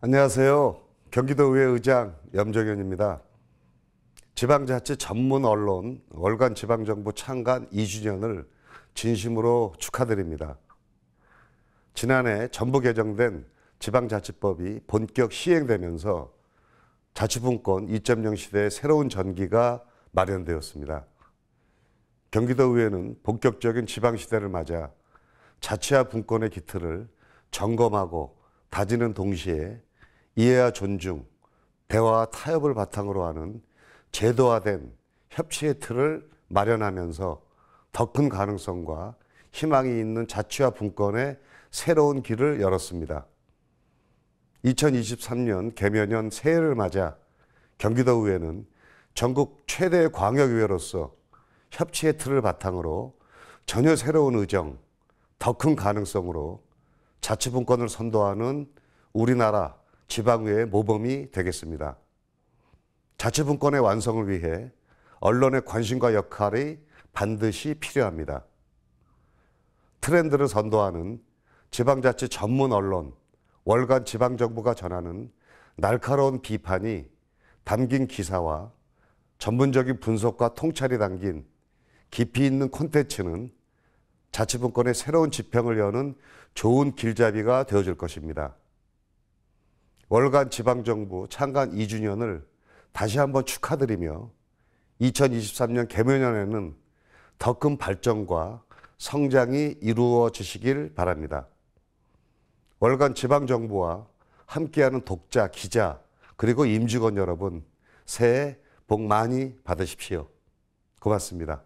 안녕하세요. 경기도의회 의장 염정현입니다. 지방자치 전문 언론 월간 지방정부 창간 2주년을 진심으로 축하드립니다. 지난해 전부 개정된 지방자치법이 본격 시행되면서 자치분권 2.0 시대의 새로운 전기가 마련되었습니다. 경기도의회는 본격적인 지방시대를 맞아 자치와 분권의 기틀을 점검하고 다지는 동시에 이해와 존중, 대화와 타협을 바탕으로 하는 제도화된 협치의 틀을 마련하면서 더 큰 가능성과 희망이 있는 자치와 분권의 새로운 길을 열었습니다. 2023년 개면연 새해를 맞아 경기도의회는 전국 최대 광역의회로서 협치의 틀을 바탕으로 전혀 새로운 의정, 더 큰 가능성으로 자치분권을 선도하는 우리나라 지방의회 모범이 되겠습니다. 자치분권의 완성을 위해 언론의 관심과 역할이 반드시 필요합니다. 트렌드를 선도하는 지방자치 전문 언론, 월간 지방정부가 전하는 날카로운 비판이 담긴 기사와 전문적인 분석과 통찰이 담긴 깊이 있는 콘텐츠는 자치분권의 새로운 지평을 여는 좋은 길잡이가 되어줄 것입니다. 월간 지방정부 창간 2주년을 다시 한번 축하드리며 2023년 개묘년에는 더 큰 발전과 성장이 이루어지시길 바랍니다. 월간 지방정부와 함께하는 독자, 기자, 그리고 임직원 여러분, 새해 복 많이 받으십시오. 고맙습니다.